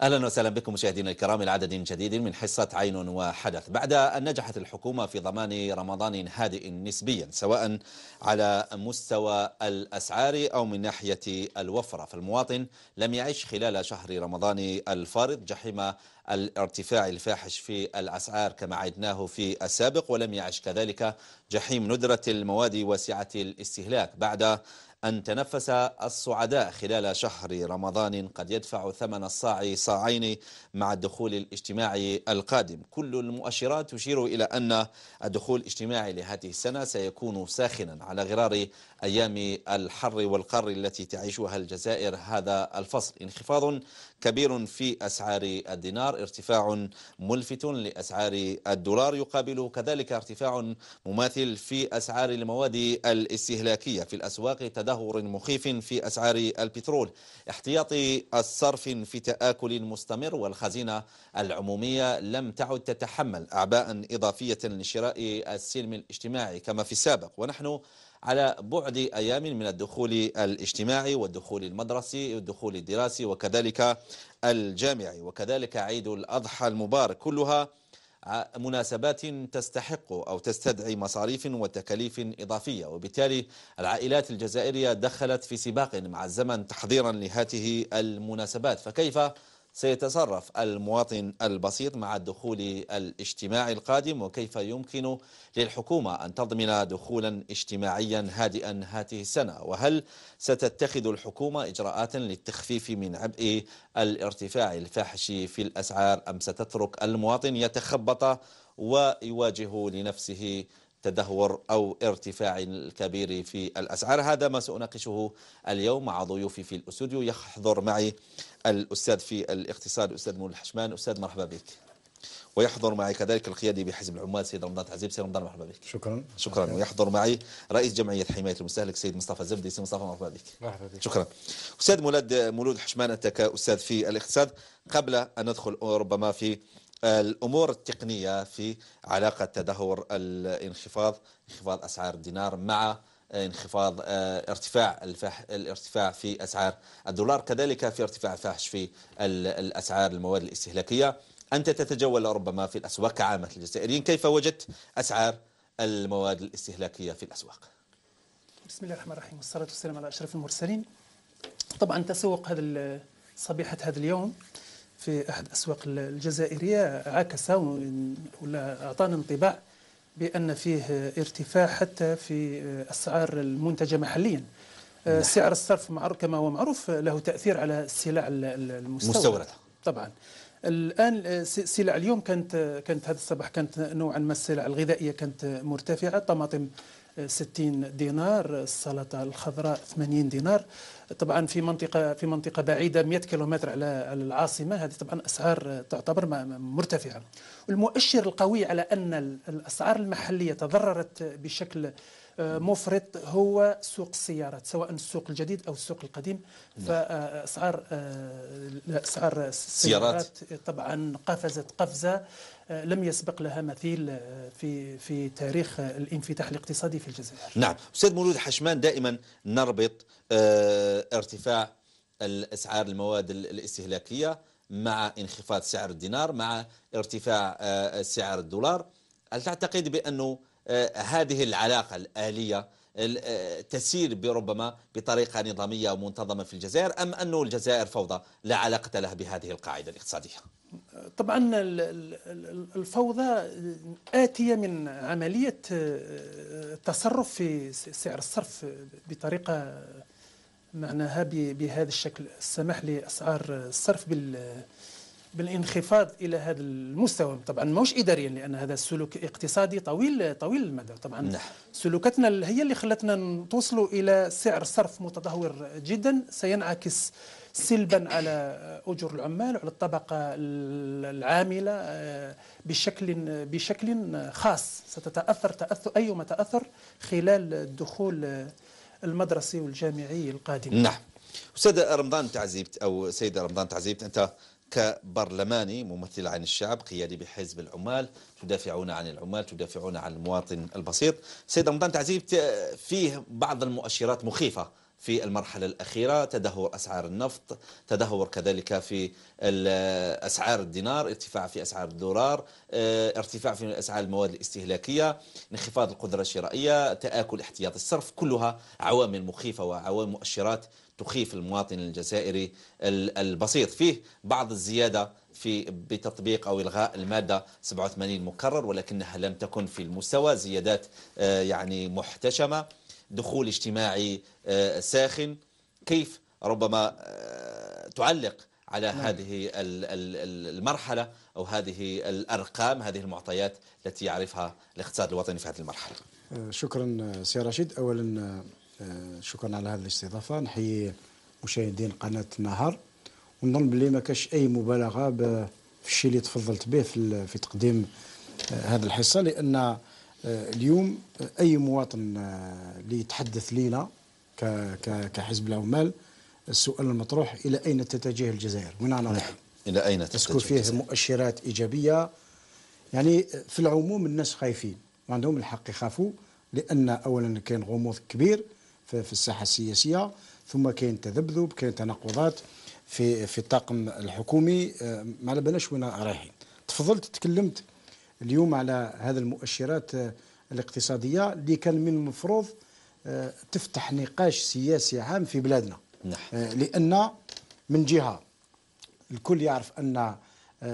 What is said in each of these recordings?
أهلا وسهلا بكم مشاهدينا الكرام إلى عدد جديد من حصة عين وحدث بعد أن نجحت الحكومة في ضمان رمضان هادئ نسبيا سواء على مستوى الأسعار أو من ناحية الوفرة فالمواطن لم يعيش خلال شهر رمضان الفارض جحيم الارتفاع الفاحش في الأسعار كما عدناه في السابق ولم يعش كذلك جحيم ندرة المواد وسعة الاستهلاك بعد أن تنفس الصعداء خلال شهر رمضان قد يدفع ثمن الصاع صاعين مع الدخول الاجتماعي القادم كل المؤشرات تشير إلى أن الدخول الاجتماعي لهذه السنة سيكون ساخنا على غرار أيام الحر والقر التي تعيشها الجزائر هذا الفصل انخفاض كبير في أسعار الدينار ارتفاع ملفت لأسعار الدولار يقابل كذلك ارتفاع مماثل في أسعار المواد الاستهلاكية في الأسواق تدهور مخيف في أسعار البترول احتياط الصرف في تآكل مستمر والخزينة العمومية لم تعد تتحمل أعباء إضافية لشراء السلم الاجتماعي كما في السابق ونحن على بعد أيام من الدخول الاجتماعي والدخول المدرسي والدخول الدراسي وكذلك الجامعي وكذلك عيد الأضحى المبارك كلها مناسبات تستحق أو تستدعي مصاريف وتكاليف إضافية وبالتالي العائلات الجزائرية دخلت في سباق مع الزمن تحضيرا لهاته المناسبات فكيف سيتصرف المواطن البسيط مع الدخول الاجتماعي القادم وكيف يمكن للحكومة أن تضمن دخولا اجتماعيا هادئا هذه السنة وهل ستتخذ الحكومة إجراءات للتخفيف من عبء الارتفاع الفاحش في الأسعار أم ستترك المواطن يتخبط ويواجه لنفسه تدهور أو ارتفاع كبير في الأسعار هذا ما سأناقشه اليوم مع ضيوفي في الأستوديو يحضر معي الأستاذ في الاقتصاد أستاذ مول الحشمان أستاذ مرحبا بك ويحضر معي كذلك القيادي بحزب العمال سيد رمضان عزيب سيد رمضان مرحبا بك شكرا شكرا ويحضر معي رئيس جمعيه حمايه المستهلك سيد مصطفى زبدي سيد مصطفى مرحبا بك مرحبا بك شكرا استاذ مولد مولود حشمان انت كاستاذ في الاقتصاد قبل ان ندخل ربما في الامور التقنيه في علاقه تدهور الانخفاض انخفاض اسعار الدينار مع انخفاض آه، ارتفاع الفح الارتفاع في اسعار الدولار كذلك في ارتفاع فاحش في الاسعار المواد الاستهلاكيه انت تتجول ربما في الاسواق كعامه الجزائريين كيف وجدت اسعار المواد الاستهلاكيه في الاسواق بسم الله الرحمن الرحيم والصلاه والسلام على اشرف المرسلين طبعا تسوق هذا صبيحه هذا اليوم في أحد الأسواق الجزائرية عكس ولا أعطانا انطباع بأن فيه ارتفاع حتى في آه، أسعار المنتجة محليا آه، نعم. سعر الصرف معروف كما هو معروف له تأثير على السلع المستوردة طبعا الآن آه، سلع اليوم كانت كانت هذا الصباح كانت نوعا ما السلع الغذائية كانت مرتفعة طماطم 60 دينار السلطه الخضراء 80 دينار طبعا في منطقه في منطقه بعيده 100 كيلومتر على العاصمه هذه طبعا اسعار تعتبر مرتفعه المؤشر القوي على ان الاسعار المحليه تضررت بشكل آه، مفرط هو سوق السيارات سواء السوق الجديد او السوق القديم نعم. فاسعار آه، اسعار آه، السيارات طبعا قفزت قفزه لم يسبق لها مثيل آه، في في تاريخ الانفتاح الاقتصادي في الجزائر نعم استاذ مولود حشمان دائما نربط آه، ارتفاع الاسعار المواد الاستهلاكيه مع انخفاض سعر الدينار مع ارتفاع آه، سعر الدولار هل تعتقد بانه هذه العلاقه الاليه آه، تسير بربما بطريقة نظامية ومنتظمة في الجزائر أم أن الجزائر فوضى لا علاقة لها بهذه القاعدة الاقتصادية طبعا الفوضى آتية من عملية التصرف آه، في سعر الصرف بطريقة معناها بهذا الشكل السماح لأسعار الصرف بال بالانخفاض الى هذا المستوى طبعا مش اداريا لان هذا السلوك اقتصادي طويل طويل المدى طبعا نح. نعم. سلوكتنا هي اللي خلتنا توصلوا الى سعر صرف متدهور جدا سينعكس سلبا على اجور العمال وعلى الطبقه العامله آه، بشكل بشكل خاص ستتاثر تاثر ايما تاثر خلال الدخول المدرسي والجامعي القادم نعم استاذ رمضان تعزيبت او سيد رمضان تعزيبت انت كبرلماني ممثل عن الشعب قيادي بحزب العمال تدافعون عن العمال تدافعون عن المواطن البسيط سيد رمضان تعزيب فيه بعض المؤشرات مخيفة في المرحلة الأخيرة تدهور أسعار النفط تدهور كذلك في أسعار الدينار ارتفاع في أسعار الدولار آه، ارتفاع في أسعار المواد الاستهلاكية انخفاض القدرة الشرائية تآكل احتياط الصرف كلها عوامل مخيفة وعوامل مؤشرات تخيف المواطن الجزائري البسيط فيه بعض الزيادة في بتطبيق أو إلغاء المادة 87 مكرر ولكنها لم تكن في المستوى زيادات آه، يعني محتشمة دخول اجتماعي آه، ساخن كيف ربما آه، تعلق على نعم. هذه المرحلة أو هذه الأرقام هذه المعطيات التي يعرفها الاقتصاد الوطني في هذه المرحلة شكرا سي رشيد أولا آه، شكرا على هذه الاستضافه نحيي مشاهدين قناه النهار ونظن بلي ما كاش اي مبالغه في الشيء اللي تفضلت به في, في تقديم آه، هذه الحصه لان آه، اليوم اي مواطن اللي يتحدث لينا كحزب العمال السؤال المطروح الى اين تتجه الجزائر؟ وين انا رايح؟ نعم. الى اين تتجه؟ تسكن فيه الجزائر. مؤشرات ايجابيه يعني في العموم الناس خايفين وعندهم الحق يخافوا لان اولا كاين غموض كبير في الساحه السياسيه ثم كاين تذبذب كاين تناقضات في في الطاقم الحكومي آه، ما على بالناش وين رايحين تفضلت تكلمت اليوم على هذه المؤشرات آه، الاقتصاديه اللي كان من المفروض آه، تفتح نقاش سياسي عام في بلادنا نعم. لان من جهه الكل يعرف ان 98%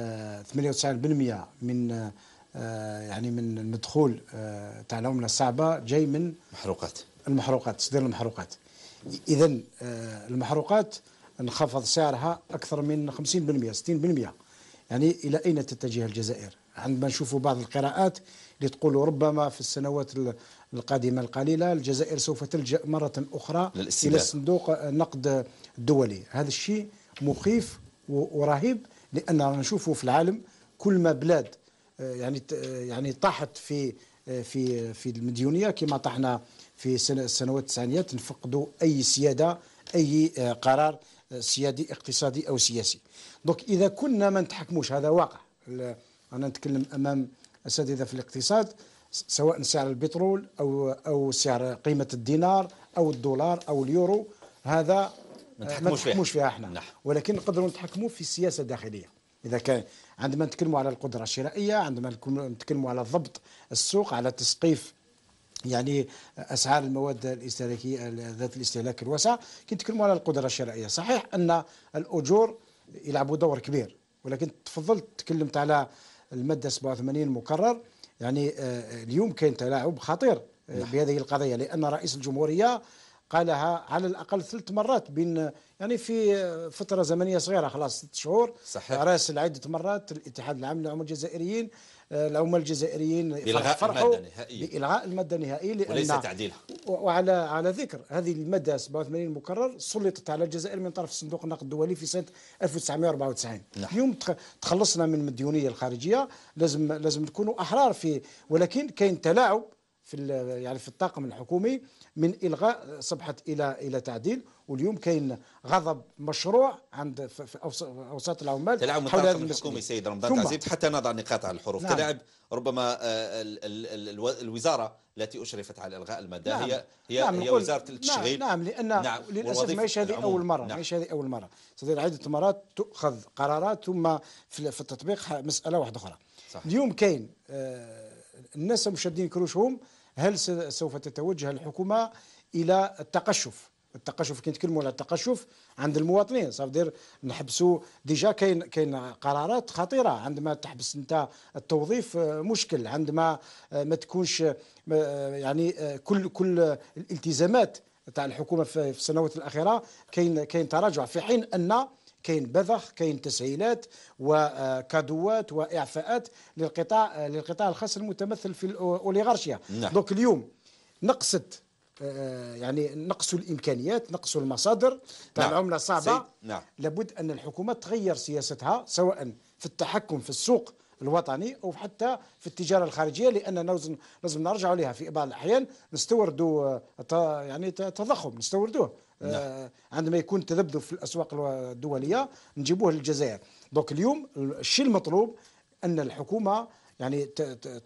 من يعني من المدخول تاع العمله الصعبه جاي من محروقات المحروقات تصدير المحروقات اذا آه، المحروقات انخفض سعرها اكثر من 50% 60% يعني الى اين تتجه الجزائر عندما نشوف بعض القراءات اللي تقول ربما في السنوات القادمه القليله الجزائر سوف تلجا مره اخرى للاستدار. الى صندوق النقد آه، الدولي هذا الشيء مخيف ورهيب لان نشوفه في العالم كل ما بلاد آه، يعني يعني طاحت في في في المديونيه كما طحنا في سنوات التسعينيات نفقدوا اي سياده اي آه، قرار آه، سيادي اقتصادي او سياسي دونك اذا كنا ما نتحكموش هذا واقع انا نتكلم امام اساتذه في الاقتصاد سواء سعر البترول او او سعر قيمه الدينار او الدولار او اليورو هذا آه، ما نتحكموش فيها. احنا نعم. ولكن نقدروا نتحكموا في السياسه الداخليه اذا كان عندما نتكلموا على القدره الشرائيه عندما نتكلموا على ضبط السوق على تسقيف يعني اسعار المواد الاستهلاكيه ذات الاستهلاك الواسع كنتكلموا على القدره الشرائيه صحيح ان الاجور يلعبوا دور كبير ولكن تفضلت تكلمت على الماده 87 مكرر يعني آه، اليوم كاين تلاعب خطير آه، نعم. بهذه القضيه لان رئيس الجمهوريه قالها على الاقل ثلاث مرات بين يعني في فتره زمنيه صغيره خلاص ست شهور صحيح راسل عده مرات الاتحاد العام للعمال الجزائريين العمال الجزائريين فرحوا بإلغاء المادة النهائية وليس تعديلها وعلى على ذكر هذه المادة 87 المكرر سلطت على الجزائر من طرف صندوق النقد الدولي في سنة 1994 نعم. اليوم تخلصنا من المديونية الخارجية لازم لازم نكونوا أحرار في ولكن كاين تلاعب في يعني في الطاقم الحكومي من الغاء صبحت الى الى تعديل واليوم كاين غضب مشروع عند في اوساط العمال تلاعب حول هذا الحكومي سيد رمضان عزيز حتى نضع نقاط على الحروف نعم. تلاعب ربما آه، الوزاره التي اشرفت على الغاء الماده نعم. هي هي, نعم. هي وزاره نعم، التشغيل نعم, نعم لان نعم. للاسف ماهيش هذه اول مره نعم. ماهيش هذه اول مره صدير عده مرات تؤخذ قرارات ثم في التطبيق مساله واحده اخرى صح. اليوم كاين آه، الناس مشدين كروشهم هل سوف تتوجه الحكومه الى التقشف التقشف كي نتكلموا على التقشف عند المواطنين دير نحبسوا ديجا كاين كاين قرارات خطيره عندما تحبس انت التوظيف آه، مشكل عندما آه، ما تكونش آه، يعني كل كل الالتزامات تاع الحكومه في السنوات الاخيره كاين كاين تراجع في حين ان كاين بذخ كاين تسعيلات وكادوات واعفاءات للقطاع للقطاع الخاص المتمثل في الاوليغارشيا نعم. دونك اليوم نقصت آه، يعني نقصوا الامكانيات نقصوا المصادر تاع نعم. العمله صعبه نعم. لابد ان الحكومه تغير سياستها سواء في التحكم في السوق الوطني او حتى في التجاره الخارجيه لاننا لازم لازم نرجعوا لها في بعض الاحيان نستوردوا آه، يعني تضخم نستوردوه آه، نعم. عندما يكون تذبذب في الاسواق الدوليه نجيبوه للجزائر دونك اليوم الشيء المطلوب ان الحكومه يعني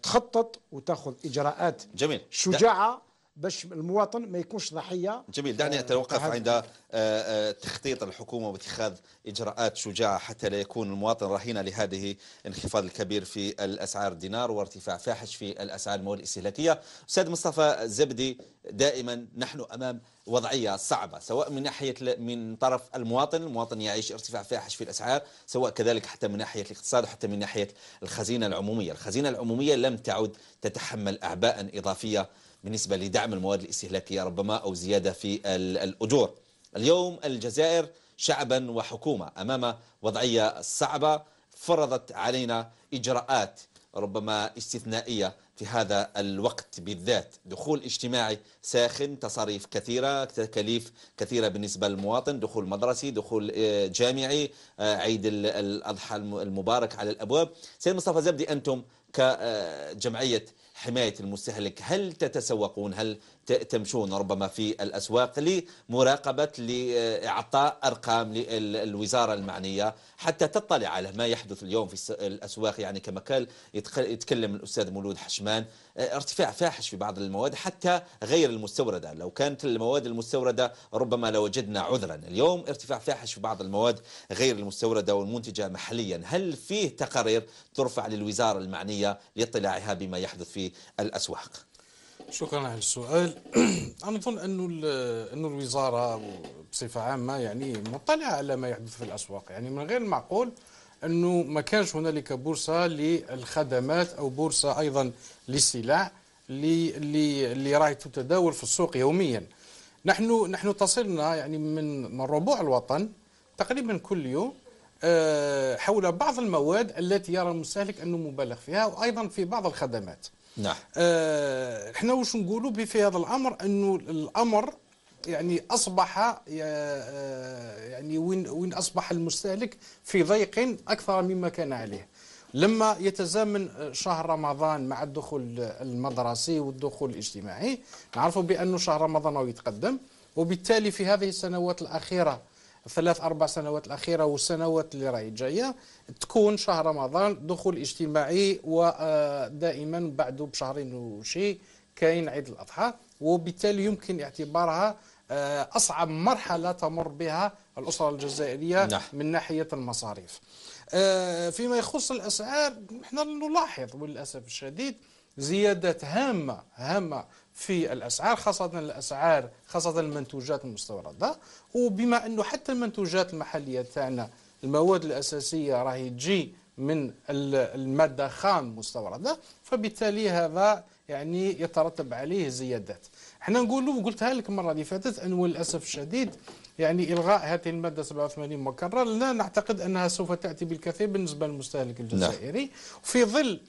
تخطط وتاخذ اجراءات جميل شجاعه باش المواطن ما يكونش ضحيه جميل دعني آه، اتوقف عند آه، آه، تخطيط الحكومه واتخاذ اجراءات شجاعه حتى لا يكون المواطن رهينا لهذه الانخفاض الكبير في الاسعار الدينار وارتفاع فاحش في الاسعار المواد الاستهلاكيه استاذ مصطفى زبدي دائما نحن امام وضعيه صعبه سواء من ناحيه من طرف المواطن المواطن يعيش ارتفاع فاحش في الاسعار سواء كذلك حتى من ناحيه الاقتصاد وحتى من ناحيه الخزينه العموميه الخزينه العموميه لم تعد تتحمل اعباء اضافيه بالنسبة لدعم المواد الاستهلاكية ربما أو زيادة في الأجور اليوم الجزائر شعبا وحكومة أمام وضعية صعبة فرضت علينا إجراءات ربما استثنائية في هذا الوقت بالذات دخول اجتماعي ساخن تصاريف كثيرة تكاليف كثيرة بالنسبة للمواطن دخول مدرسي دخول آه، جامعي آه، عيد الأضحى المبارك على الأبواب سيد مصطفى زبدي أنتم كجمعية حماية المستهلك هل تتسوقون هل تمشون ربما في الأسواق لمراقبة لإعطاء أرقام للوزارة المعنية حتى تطلع على ما يحدث اليوم في الأسواق يعني كما قال يتكلم الأستاذ مولود حشمان آه، ارتفاع فاحش في بعض المواد حتى غير المستوردة لو كانت المواد المستوردة ربما لوجدنا عذرا اليوم ارتفاع فاحش في بعض المواد غير المستوردة والمنتجة محليا هل فيه تقارير ترفع للوزارة المعنية لاطلاعها بما يحدث في الأسواق؟ شكرا على السؤال انا اظن انه انه الوزاره بصفه عامه يعني مطلعه على ما يحدث في الاسواق يعني من غير المعقول انه ما كانش هنالك بورصه للخدمات او بورصه ايضا للسلع اللي اللي اللي راهي تتداول في السوق يوميا نحن نحن تصلنا يعني من من ربوع الوطن تقريبا كل يوم آه، حول بعض المواد التي يرى المستهلك انه مبالغ فيها وايضا في بعض الخدمات نعم آه، احنا واش نقولوا في هذا الامر انه الامر يعني اصبح آه، يعني وين وين اصبح المستهلك في ضيق اكثر مما كان عليه لما يتزامن شهر رمضان مع الدخول المدرسي والدخول الاجتماعي نعرفوا بانه شهر رمضان يتقدم وبالتالي في هذه السنوات الأخيرة الثلاث أربع سنوات الأخيرة والسنوات اللي راهي جاية تكون شهر رمضان دخول اجتماعي ودائما بعده بشهرين وشي كاين عيد الأضحى وبالتالي يمكن اعتبارها آه، أصعب مرحلة تمر بها الأسرة الجزائرية نعم. من ناحية المصاريف آه، فيما يخص الأسعار نحن نلاحظ وللأسف الشديد زيادات هامة هامة في الأسعار خاصة الأسعار خاصة المنتوجات المستوردة وبما أنه حتى المنتوجات المحلية تاعنا المواد الأساسية راهي تجي من المادة خام مستوردة فبالتالي هذا يعني يترتب عليه زيادات احنا نقولوا قلتها لك المرة اللي فاتت أنه للأسف الشديد يعني إلغاء هذه المادة 87 مكرر لا نعتقد أنها سوف تأتي بالكثير بالنسبة للمستهلك نعم. الجزائري في ظل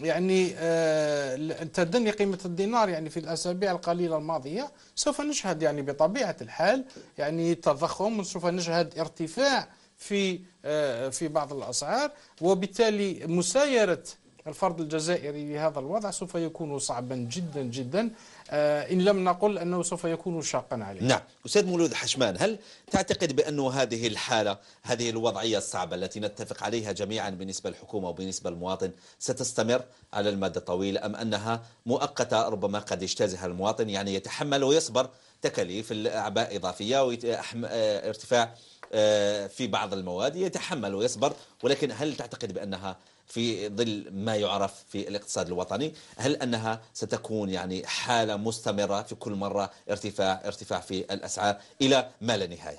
يعني آه، تدني قيمة الدينار يعني في الأسابيع القليلة الماضية سوف نشهد يعني بطبيعة الحال يعني تضخم وسوف نشهد ارتفاع في آه، في بعض الأسعار وبالتالي مسايرة الفرد الجزائري لهذا الوضع سوف يكون صعبا جدا جدا آه، إن لم نقل أنه سوف يكون شاقا عليه نعم أستاذ مولود حشمان هل تعتقد بأن هذه الحالة هذه الوضعية الصعبة التي نتفق عليها جميعا بالنسبة للحكومة وبالنسبة للمواطن ستستمر على المدى الطويل أم أنها مؤقتة ربما قد يجتازها المواطن يعني يتحمل ويصبر تكاليف الأعباء إضافية وارتفاع آه، آه، في بعض المواد يتحمل ويصبر ولكن هل تعتقد بأنها في ظل ما يعرف في الاقتصاد الوطني هل أنها ستكون يعني حالة مستمرة في كل مرة ارتفاع ارتفاع في الأسعار إلى ما لا نهاية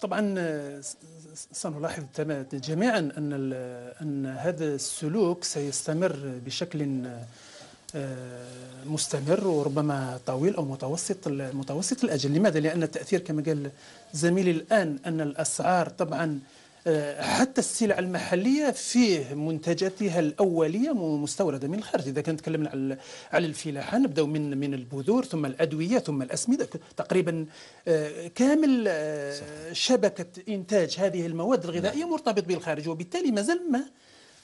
طبعا آه، سنلاحظ جميعا أن, أن هذا السلوك سيستمر بشكل آه، مستمر وربما طويل او متوسط متوسط الاجل، لماذا؟ لان التاثير كما قال زميلي الان ان الاسعار طبعا آه، حتى السلع المحلية فيه منتجاتها الأولية مستوردة من الخارج إذا كنت تكلمنا على على الفلاحة نبداو من من البذور ثم الأدوية ثم الأسمدة تقريبا آه، كامل آه، شبكة إنتاج هذه المواد الغذائية نعم. مرتبط بالخارج وبالتالي مازال ما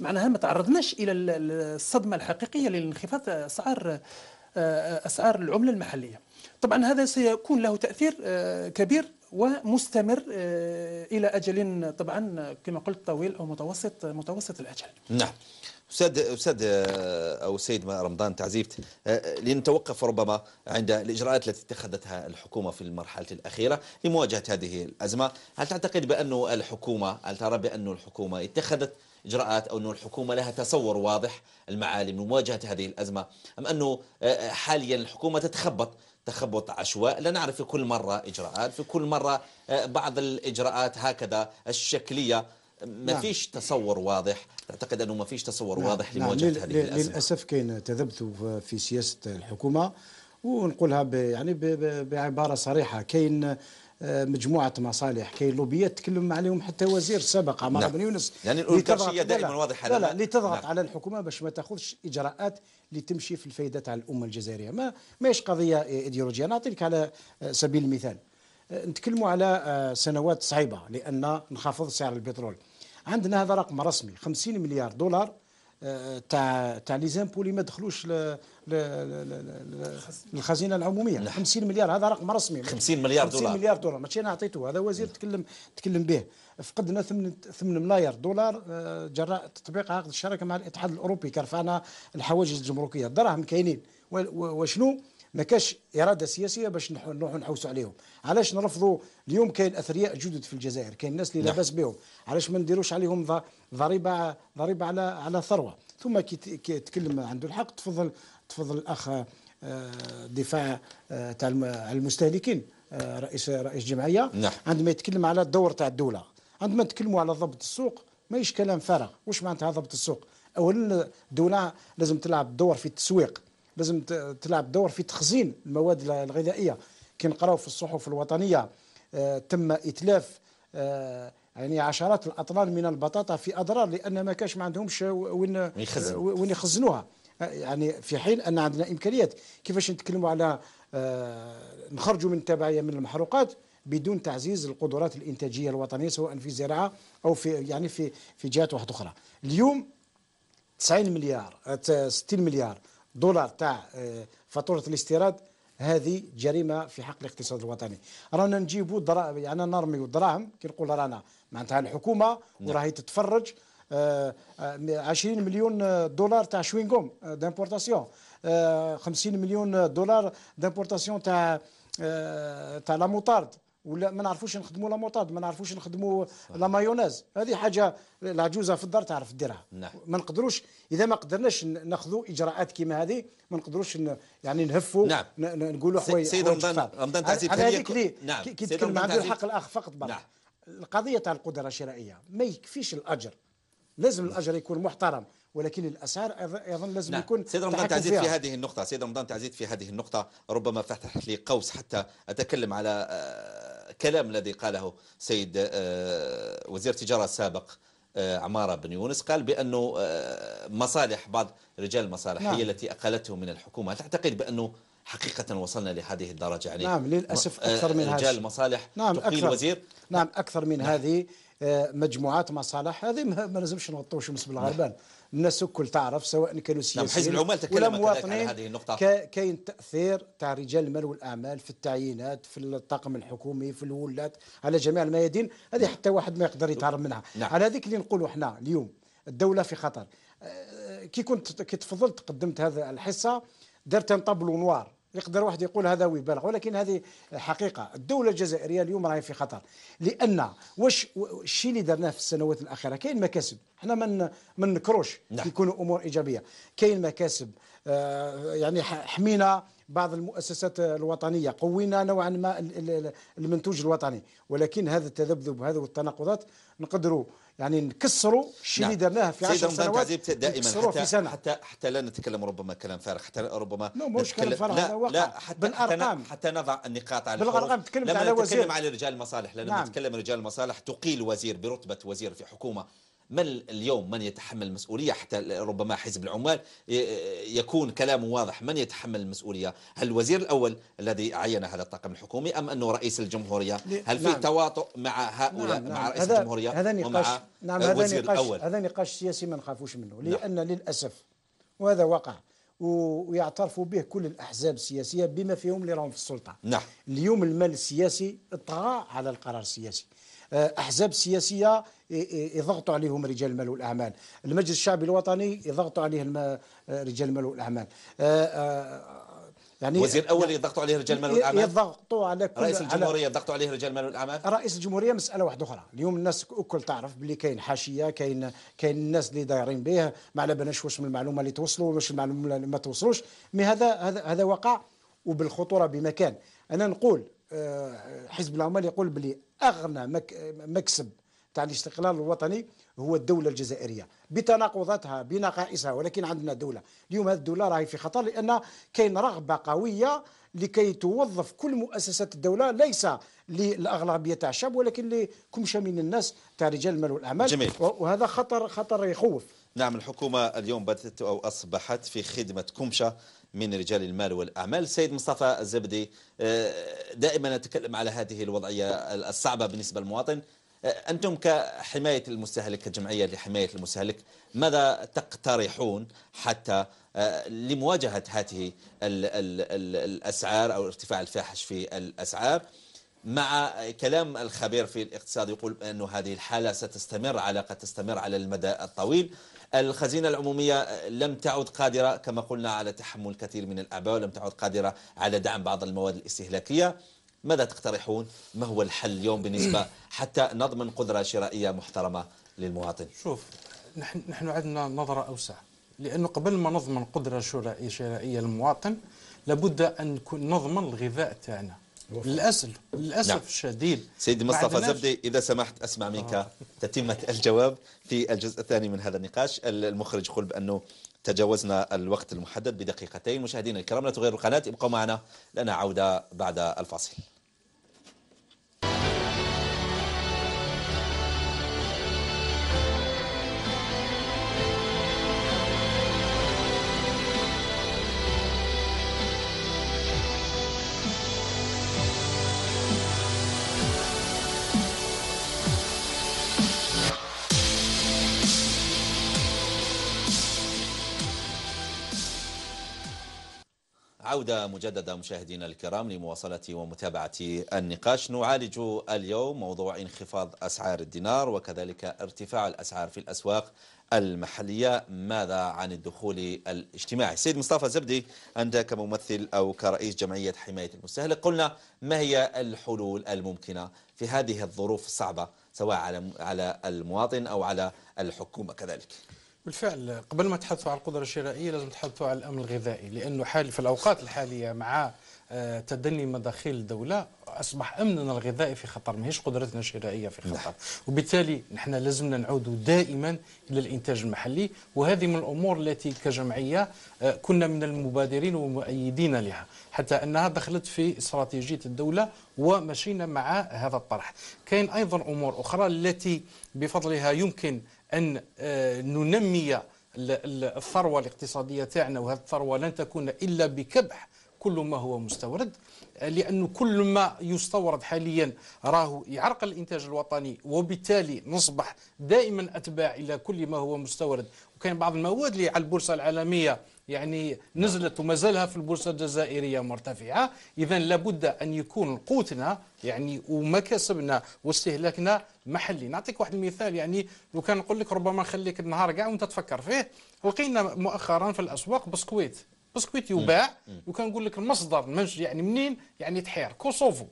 معناها ما تعرضناش إلى الصدمة الحقيقية للانخفاض أسعار أسعار العملة المحلية طبعا هذا سيكون له تأثير كبير ومستمر آه، الى اجل طبعا كما قلت طويل او متوسط متوسط الاجل. نعم. استاذ استاذ آه، او السيد رمضان تعزيبت آه، لنتوقف ربما عند الاجراءات التي اتخذتها الحكومه في المرحله الاخيره لمواجهه هذه الازمه، هل تعتقد بانه الحكومه هل ترى بأن الحكومه اتخذت اجراءات او انه الحكومه لها تصور واضح المعالم لمواجهه هذه الازمه، ام انه حاليا الحكومه تتخبط تخبط عشواء لا نعرف في كل مرة إجراءات في كل مرة آه، بعض الإجراءات هكذا الشكلية ما نعم. فيش تصور واضح تعتقد أنه ما فيش تصور نعم. واضح نعم. لمواجهة نعم. هذه الأزمة للأسف كاين تذبذب في سياسة الحكومة ونقولها يعني بعباره صريحه كاين آه، مجموعه مصالح كاين لوبيات تكلم عليهم حتى وزير سابق عمار نعم. بن يونس يعني الأوليغارشية دائما واضحه لا لا لتضغط نعم. على الحكومه باش ما تاخذش اجراءات اللي تمشي في الفائده تاع الامه الجزائريه ما ماهيش قضيه ايديولوجيه نعطيك على آه، سبيل المثال آه، نتكلموا على سنوات صعيبه لان انخفض سعر البترول عندنا هذا رقم رسمي 50 مليار دولار آه، تاع تاع لي زامبو اللي ما دخلوش للخزينه العموميه لا. نعم. 50 مليار هذا رقم رسمي 50 مليار 50 دولار 50 مليار دولار ماشي انا اعطيته هذا وزير تكلم تكلم به فقدنا 8 ملايير دولار آه، جراء تطبيق عقد الشراكه مع الاتحاد الاوروبي كرفعنا الحواجز الجمركيه الدراهم كاينين وشنو ما كاش اراده سياسيه باش نروحوا نحوسوا عليهم علاش نرفضوا اليوم كاين اثرياء جدد في الجزائر كاين ناس اللي نعم. لاباس بهم علاش ما نديروش عليهم ضريبه ضريبه على على ثروه ثم كي تكلم عنده الحق تفضل تفضل الاخ الدفاع آه، آه، تاع المستهلكين آه، رئيس رئيس جمعيه نعم. عندما يتكلم على الدور تاع الدوله عندما نتكلموا على ضبط السوق ماهيش كلام فارغ واش معناتها ضبط السوق اولا الدوله لازم تلعب دور في التسويق لازم تلعب دور في تخزين المواد الغذائيه كي نقراو في الصحف الوطنيه آه، تم اتلاف آه، يعني عشرات الاطنان من البطاطا في اضرار لان ما كانش ما عندهمش وين وين يخزنوها آه، يعني في حين ان عندنا امكانيات كيفاش نتكلموا على نخرجوا من التبعيه من المحروقات بدون تعزيز القدرات الانتاجيه الوطنيه سواء في الزراعه او في يعني في في جهات واحده اخرى اليوم 90 مليار 60 مليار دولار تاع آه، فاتوره الاستيراد هذه جريمه في حق الاقتصاد الوطني رانا نجيبوا درا... يعني نرميو الدراهم كي نقول رانا معناتها الحكومه نعم. وراهي تتفرج 20 آه، مليون دولار تاع شوينغوم دامبورتاسيون آه، 50 مليون دولار دامبورتاسيون تاع تاع لا موطارد ولا ما نعرفوش نخدموا لا موطاد ما نعرفوش نخدموا لا مايونيز هذه حاجه العجوزه في الدار تعرف ديرها نعم. ما نقدروش اذا ما قدرناش ناخذوا اجراءات كيما هذه ما نقدروش يعني نهفوا نعم. نقولوا حوايج سيد رمضان رمضان تعزيز على هذيك لي نعم. كي تكلم عن الحق الاخ فقط برك نعم. القضيه تاع القدره الشرائيه ما يكفيش الاجر لازم نعم. الاجر يكون محترم ولكن الاسعار ايضا لازم نعم. يكون سيد رمضان تعزيز في هذه النقطه سيد رمضان تعزيز في هذه النقطه ربما فتح لي قوس حتى اتكلم على آه، الكلام الذي قاله سيد آه، وزير التجارة السابق آه، عمارة بن يونس قال بأنه آه، مصالح بعض رجال المصالح نعم. هي التي أقلتهم من الحكومة هل تعتقد بأنه حقيقة وصلنا لهذه الدرجة يعني نعم للأسف أكثر من هذا رجال المصالح نعم تقيل أكثر الوزير نعم أكثر من نعم. هذه مجموعات مصالح هذه ما لازمش نغطوش مس بالغربان نعم. الناس الكل تعرف سواء كانوا نعم، سياسيين ولا مواطنين هذه النقطة كاين تأثير تاع رجال المال والأعمال في التعيينات في الطاقم الحكومي في الولات على جميع الميادين هذه حتى واحد ما يقدر يتهرب منها نعم. على هذيك اللي نقولوا احنا اليوم الدولة في خطر أه، كي كنت كي تفضلت قدمت هذا الحصة درت ان طابلو نوار يقدر واحد يقول هذا ويبالغ ولكن هذه حقيقة الدولة الجزائرية اليوم راهي في خطر لأن واش الشيء اللي درناه في السنوات الأخيرة كاين مكاسب احنا ما من نكروش نعم. يكونوا أمور إيجابية كاين مكاسب آه، يعني حمينا بعض المؤسسات الوطنية قوينا نوعا ما المنتوج الوطني ولكن هذا التذبذب هذا والتناقضات نقدروا يعني نكسروا الشيء اللي نعم. درناه في 10 سنوات سيد دائما حتى, في سنة. حتى حتى لا نتكلم ربما كلام فارغ حتى ربما لا مش كلام فارغ لا, لا حتى بالارقام حتى نضع النقاط على بالارقام تكلمت على وزير نتكلم على رجال المصالح لما نعم. نتكلم رجال المصالح تقيل وزير برتبه وزير في حكومه من اليوم من يتحمل المسؤولية حتى ربما حزب العمال يكون كلامه واضح من يتحمل المسؤولية هل الوزير الأول الذي عين هذا الطاقم الحكومي أم أنه رئيس الجمهورية هل في نعم. تواطؤ مع هؤلاء نعم. مع نعم. رئيس هذا الجمهورية هذا نقاش نعم هذا نقاش الأول. هذا نقاش سياسي ما نخافوش منه نعم. لأن نعم. للأسف وهذا وقع ويعترف به كل الاحزاب السياسيه بما فيهم اللي راهم في السلطه نعم. اليوم المال السياسي طغى على القرار السياسي آه، احزاب سياسيه يضغطوا عليهم رجال المال والاعمال المجلس الشعبي الوطني يضغطوا عليه آه، رجال المال والاعمال آه، يعني وزير اول يعني يضغطوا عليه رجال المال والاعمال يضغطوا على كل رئيس الجمهوريه يضغطوا عليه رجال المال والاعمال رئيس الجمهوريه مساله واحده اخرى اليوم الناس الكل تعرف بلي كاين حاشيه كاين كاين الناس اللي دايرين به ما على بالناش واش من المعلومه اللي توصلوا واش المعلومه اللي ما توصلوش مي هذا هذا هذا واقع وبالخطوره بمكان انا نقول حزب العمال يقول بلي أغنى مكسب تاع الاستقلال الوطني هو الدولة الجزائرية بتناقضاتها بنقائصها ولكن عندنا دولة اليوم هذه الدولة راهي في خطر لأن كاين رغبة قوية لكي توظف كل مؤسسات الدولة ليس للأغلبية تاع الشعب ولكن لكمشة من الناس تاع رجال المال والأعمال جميل. وهذا خطر خطر يخوف نعم الحكومة اليوم بدأت أو أصبحت في خدمة كمشة من رجال المال والأعمال السيد مصطفى الزبدي آه، دائما نتكلم على هذه الوضعية الصعبة بالنسبة للمواطن آه، أنتم كحماية المستهلك كجمعية لحماية المستهلك ماذا تقترحون حتى آه، لمواجهة هذه الأسعار أو ارتفاع الفاحش في الأسعار مع كلام الخبير في الاقتصاد يقول أن هذه الحالة ستستمر علاقة تستمر على المدى الطويل الخزينة العمومية لم تعد قادرة كما قلنا على تحمل كثير من الأعباء ولم تعد قادرة على دعم بعض المواد الاستهلاكية ماذا تقترحون ما هو الحل اليوم بالنسبة حتى نضمن قدرة شرائية محترمة للمواطن شوف نحن, نحن عندنا نظرة أوسع لأنه قبل ما نضمن قدرة شرائية للمواطن لابد أن نضمن الغذاء تاعنا للأسف للأسف نعم. الشديد سيدي مصطفى زبدي إذا سمحت أسمع منك آه. تتمة الجواب في الجزء الثاني من هذا النقاش المخرج يقول بأنه تجاوزنا الوقت المحدد بدقيقتين مشاهدينا الكرام لا تغيروا القناة ابقوا معنا لنا عودة بعد الفاصل عودة مجددة مشاهدينا الكرام لمواصلة ومتابعة النقاش نعالج اليوم موضوع انخفاض أسعار الدينار وكذلك ارتفاع الأسعار في الأسواق المحلية ماذا عن الدخول الاجتماعي سيد مصطفى زبدي أنت كممثل أو كرئيس جمعية حماية المستهلك قلنا ما هي الحلول الممكنة في هذه الظروف الصعبة سواء على المواطن أو على الحكومة كذلك بالفعل قبل ما تحدثوا على القدرة الشرائية لازم تحدثوا على الأمن الغذائي لأنه حال في الأوقات الحالية مع آه، تدني مداخيل الدولة أصبح أمننا الغذائي في خطر ماهيش قدرتنا الشرائية في نعم. خطر وبالتالي نحن لازمنا نعود دائما إلى الإنتاج المحلي وهذه من الأمور التي كجمعية آه، كنا من المبادرين ومؤيدين لها حتى أنها دخلت في استراتيجية الدولة ومشينا مع هذا الطرح كاين أيضا أمور أخرى التي بفضلها يمكن أن آه، ننمي الثروة الاقتصادية تاعنا وهذه الثروة لن تكون إلا بكبح كل ما هو مستورد آه، لأنه كل ما يستورد حاليا راه يعرقل الإنتاج الوطني وبالتالي نصبح دائما أتباع إلى كل ما هو مستورد وكان بعض المواد اللي على البورصة العالمية يعني نزلت وما زالها في البورصة الجزائرية مرتفعة إذا لابد أن يكون قوتنا يعني ومكاسبنا واستهلاكنا محلي نعطيك واحد المثال يعني لو كان نقول لك ربما نخليك النهار كاع وانت تفكر فيه لقينا مؤخرا في الاسواق بسكويت بسكويت يباع وكان نقول لك المصدر منج يعني منين يعني تحير كوسوفو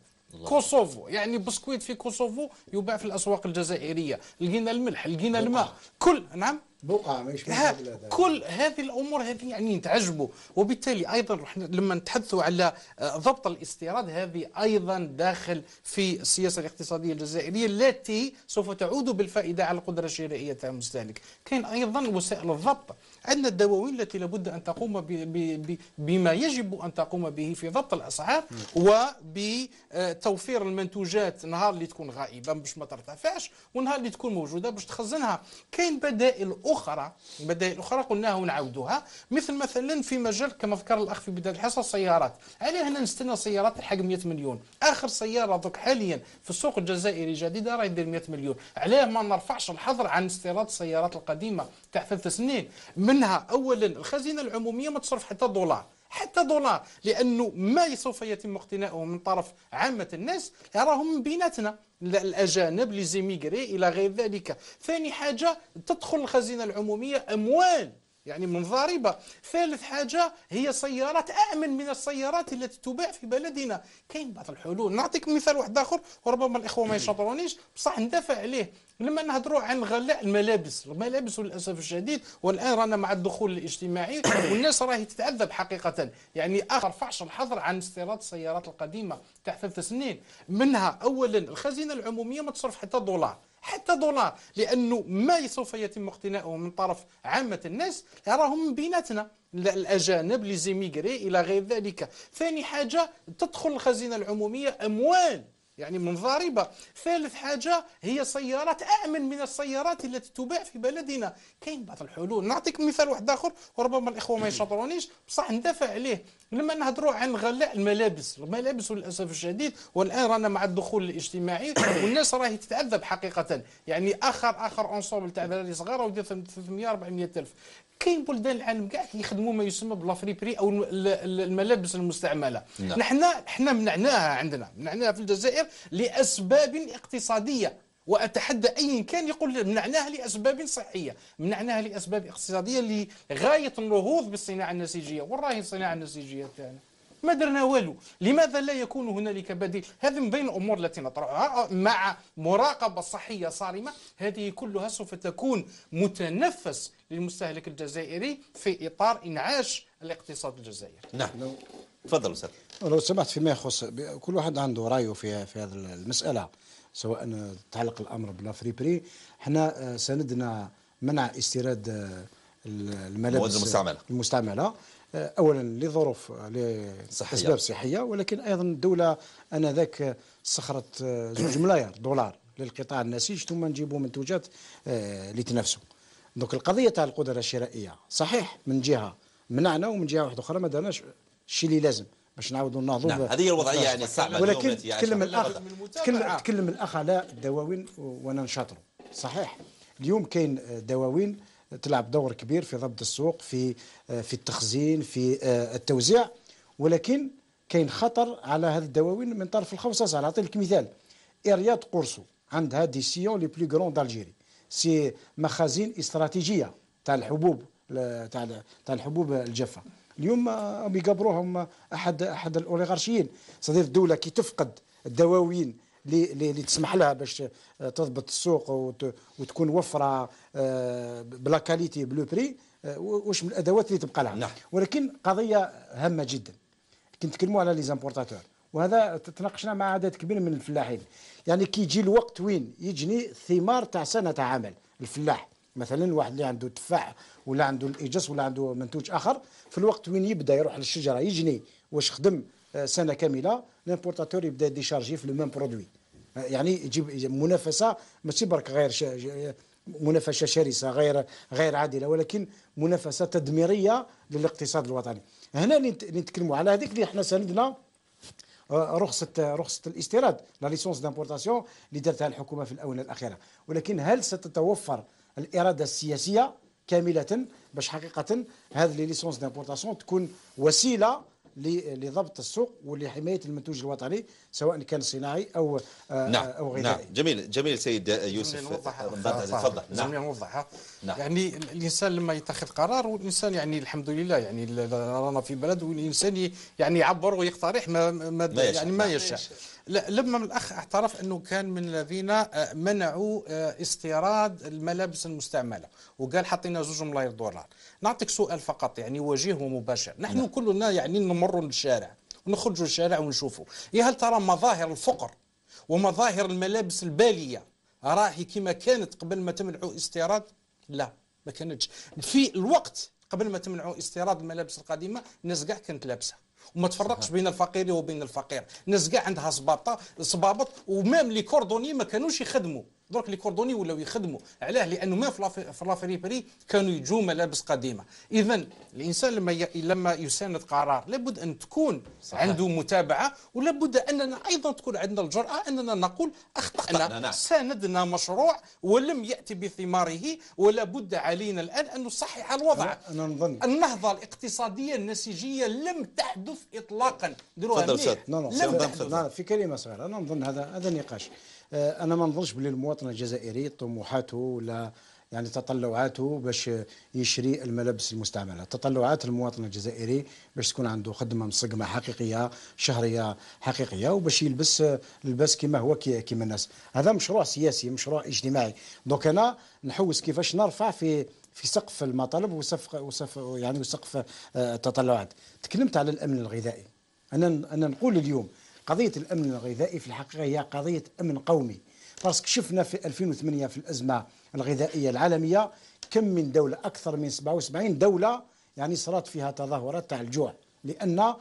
كوسوفو يعني بسكويت في كوسوفو يباع في الاسواق الجزائريه لقينا الملح لقينا الماء كل نعم بقعه ماشي ها كل هذه الامور هذه يعني تعجبوا وبالتالي ايضا لما نتحدثوا على آه، ضبط الاستيراد هذه ايضا داخل في السياسه الاقتصاديه الجزائريه التي سوف تعود بالفائده على القدره الشرائيه تاع المستهلك كاين ايضا وسائل الضبط عندنا الدواوين التي لابد أن تقوم بما يجب أن تقوم به في ضبط الأسعار وبتوفير آه، المنتوجات نهار اللي تكون غائبة باش ما ترتفعش ونهار اللي تكون موجودة باش تخزنها كاين بدائل أخرى بدائل أخرى قلناها ونعاودوها مثل مثلا في مجال كما ذكر الأخ في بداية الحصة السيارات علاه هنا نستنى سيارات الحجم 100 مليون آخر سيارة دوك حاليا في السوق الجزائري جديدة راهي دير 100 مليون علاه ما نرفعش الحظر عن استيراد السيارات القديمة تاع ثلاث سنين منها اولا الخزينه العموميه ما تصرف حتى دولار حتى دولار لانه ما سوف يتم اقتناؤه من طرف عامه الناس راهم من بيناتنا الاجانب لي الى غير ذلك ثاني حاجه تدخل الخزينه العموميه اموال يعني من ضاربة ثالث حاجة هي سيارات أأمن من السيارات التي تباع في بلدنا كاين بعض الحلول نعطيك مثال واحد آخر وربما الإخوة ما يشطرونيش بصح ندافع عليه لما نهضروا عن غلاء الملابس الملابس للاسف الشديد والان رانا مع الدخول الاجتماعي والناس راهي تتعذب حقيقه يعني اخر فعش الحظر عن استيراد السيارات القديمه تاع ثلاث سنين منها اولا الخزينه العموميه ما تصرف حتى دولار حتى دولار لانه ما سوف يتم اقتناؤه من طرف عامه الناس راهم من بيناتنا الاجانب لي زيميغري الى غير ذلك ثاني حاجه تدخل الخزينه العموميه اموال يعني من ضاربة ثالث حاجة هي سيارات أأمن من السيارات التي تباع في بلدنا كاين بعض الحلول نعطيك مثال واحد آخر وربما الإخوة ما يشاطرونيش بصح ندافع عليه لما نهضروا عن غلاء الملابس الملابس للأسف الشديد والآن رانا مع الدخول الاجتماعي والناس راهي تتعذب حقيقة يعني آخر آخر أنصوب تاع دراري صغار 300 400 ألف كاين بلدان العالم كاع كيخدموا ما يسمى بلافريبري او الملابس المستعمله نحن نعم. حنا منعناها عندنا منعناها في الجزائر لاسباب اقتصاديه واتحدى اي كان يقول منعناها لاسباب صحيه منعناها لاسباب اقتصاديه لغايه النهوض بالصناعه النسيجيه وين الصناعه النسيجيه تاعنا ما درنا والو لماذا لا يكون هنالك بديل هذه من بين الامور التي نطرحها آه، آه، مع مراقبه صحيه صارمه هذه كلها سوف تكون متنفس للمستهلك الجزائري في إطار إنعاش الاقتصاد الجزائري نعم تفضل استاذ لو سمحت فيما يخص كل واحد عنده رأيه في في هذه المسألة سواء تعلق الأمر بري احنا آه، سندنا منع استيراد آه، الملابس المستعملة المستعملة آه، اولا لظروف لاسباب صحيه ولكن ايضا الدوله انذاك سخرت زوج ملايير دولار للقطاع النسيج ثم نجيبوا منتوجات لتنافسوا دونك القضيه تاع القدره الشرائيه صحيح من جهه منعنا ومن جهه واحده اخرى ما درناش الشيء اللي لازم باش نعاودوا نهضوا نعم هذه هي الوضعيه يعني الصعبه ولكن تكلم الاخ تكلم, تكلم الاخ على الدواوين وانا نشاطره صحيح اليوم كاين آه، دواوين تلعب دور كبير في ضبط السوق في آه، في التخزين في آه، التوزيع ولكن كاين خطر على هذه الدواوين من طرف الخوصصه نعطي لك مثال ارياد قرصو عندها دي سيون لي بلو غرون دالجيري سي مخازين استراتيجيه تاع الحبوب تاع تاع الحبوب الجافه اليوم بيقبروهم آه، احد احد الاوليغارشيين صدير الدوله كي تفقد الدواوين اللي تسمح لها باش آه، تضبط السوق وتكون وفره آه، بلا كاليتي بلو بري واش من الادوات اللي تبقى لها نعم. ولكن قضيه هامه جدا كنت نتكلموا على لي زامبورتاتور وهذا تناقشنا مع عدد كبير من الفلاحين يعني كي يجي الوقت وين يجني ثمار تاع سنه عمل الفلاح مثلا واحد اللي عنده تفاح ولا عنده الاجس ولا عنده منتوج اخر في الوقت وين يبدا يروح للشجره يجني واش خدم آه، سنه كامله لامبورتاتور يبدا ديشارجي في ميم برودوي يعني يجيب منافسه ماشي برك غير منافسه شرسه غير غير عادله ولكن منافسه تدميريه للاقتصاد الوطني هنا اللي نتكلموا على هذيك اللي احنا سندنا رخصه رخصه الاستيراد لا ليسونس دامبورتاسيون اللي دارتها الحكومه في الاونه الاخيره ولكن هل ستتوفر الاراده السياسيه كامله باش حقيقه هذه لي ليسونس دامبورتاسيون تكون وسيله لضبط السوق ولحمايه المنتوج الوطني سواء كان صناعي او آه، نعم آه، او نعم. غذائي. نعم جميل جميل سيد يوسف آه، تفضل نعم نوضحها نعم. يعني الانسان لما يتخذ قرار والانسان يعني الحمد لله يعني رانا في بلد والانسان يعني يعبر ويقترح ما, ما, ما يعني ما نعم. يشاء. لما الأخ اعترف أنه كان من الذين آه، منعوا آه، استيراد الملابس المستعملة وقال حطينا زوج ملايير دولار نعطيك سؤال فقط يعني وجيه ومباشر نحن لا. نعم. كلنا يعني نمر للشارع ونخرج للشارع ونشوفه يا إيه هل ترى مظاهر الفقر ومظاهر الملابس البالية راهي كما كانت قبل ما تمنعوا استيراد لا ما كانتش في الوقت قبل ما تمنعوا استيراد الملابس القديمة الناس كاع كانت لابسه وما تفرقش بين الفقير وبين الفقير الناس كاع عندها صبابطه صبابط ومام لي كوردوني ما كانوش يخدموا درك لي كوردوني ولاو يخدموا علاه لانه ما في لافريبري كانوا يجوا ملابس قديمه اذا الانسان لما ي... لما يساند قرار لابد ان تكون صحيح. عنده متابعه ولابد اننا ايضا تكون عندنا الجراه اننا نقول اخطانا نعم. ساندنا مشروع ولم ياتي بثماره ولا بد علينا الان ان نصحح الوضع أنا نظن. النهضه الاقتصاديه النسيجيه لم تحدث اطلاقا ديروها مليح لم تحدث في كلمه صغيره انا نظن هذا هذا نقاش آه، انا ما نظنش باللي المواطن الجزائري طموحاته ولا يعني تطلعاته باش يشري الملابس المستعمله تطلعات المواطن الجزائري باش تكون عنده خدمه مصقمه حقيقيه شهريه حقيقيه وباش يلبس لباس كما هو كما الناس هذا مشروع سياسي مشروع اجتماعي دونك انا نحوس كيفاش نرفع في في سقف المطالب وسقف وسقف يعني وسقف آه، التطلعات تكلمت على الامن الغذائي انا انا نقول اليوم قضية الأمن الغذائي في الحقيقة هي قضية أمن قومي باسكو شفنا في 2008 في الأزمة الغذائية العالمية كم من دولة أكثر من 77 دولة يعني صارت فيها تظاهرات تاع الجوع لأن آه،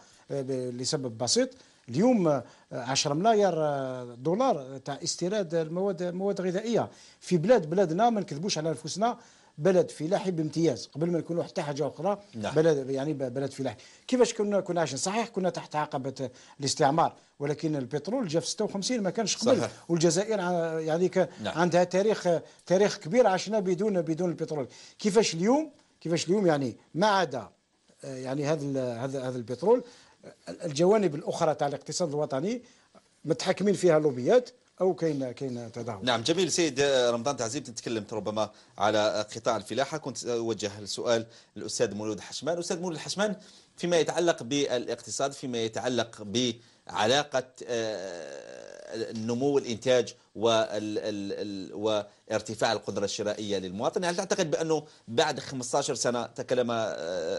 لسبب بسيط اليوم 10 آه، ملايير آه، دولار تاع استيراد المواد مواد غذائيه في بلاد بلادنا ما نكذبوش على انفسنا بلد فلاحي بامتياز قبل ما نكون حتى حاجه اخرى نعم. بلد يعني بلد فلاحي كيفاش كنا كنا عايشين صحيح كنا تحت عقبه الاستعمار ولكن البترول جاء في 56 ما كانش قبل صحيح. والجزائر يعني نعم. عندها تاريخ تاريخ كبير عشنا بدون بدون البترول كيفاش اليوم كيفاش اليوم يعني ما عدا آه، يعني هذا هذا هذا البترول الجوانب الاخرى تاع الاقتصاد الوطني متحكمين فيها لوبيات أو كاين كاين تدهور نعم جميل سيد رمضان تعزيب تتكلم ربما على قطاع الفلاحة كنت أوجه السؤال للاستاذ مولود حشمان أستاذ مولود حشمان فيما يتعلق بالاقتصاد فيما يتعلق بعلاقة النمو آه، والإنتاج وارتفاع القدرة الشرائية للمواطن هل يعني تعتقد بأنه بعد 15 سنة تكلم آه،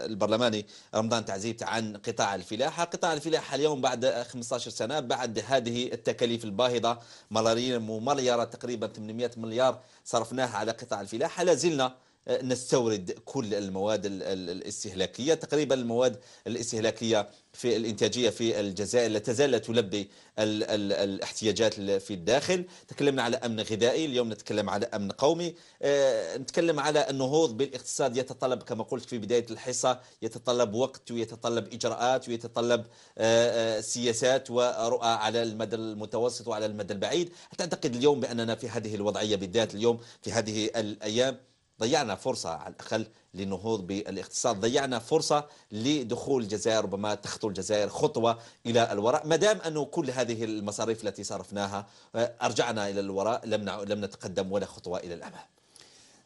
البرلماني رمضان تعزيت عن قطاع الفلاحة قطاع الفلاحة اليوم بعد 15 سنة بعد هذه التكاليف الباهظة ملايين ومليارة تقريبا 800 مليار صرفناها على قطاع الفلاحة لا زلنا أه، نستورد كل المواد الاستهلاكية تقريبا المواد الاستهلاكية في الإنتاجية في الجزائر لا تزال لا تلبي ال ال الاحتياجات في الداخل تكلمنا على أمن غذائي اليوم نتكلم على أمن قومي أه، نتكلم على النهوض بالاقتصاد يتطلب كما قلت في بداية الحصة يتطلب وقت ويتطلب إجراءات ويتطلب أه، سياسات ورؤى على المدى المتوسط وعلى المدى البعيد هل تعتقد اليوم بأننا في هذه الوضعية بالذات اليوم في هذه الأيام ضيعنا فرصة على الأقل للنهوض بالاقتصاد ضيعنا فرصة لدخول الجزائر ربما تخطو الجزائر خطوة إلى الوراء ما دام أنه كل هذه المصاريف التي صرفناها آه، أرجعنا إلى الوراء لم, لم نتقدم ولا خطوة إلى الأمام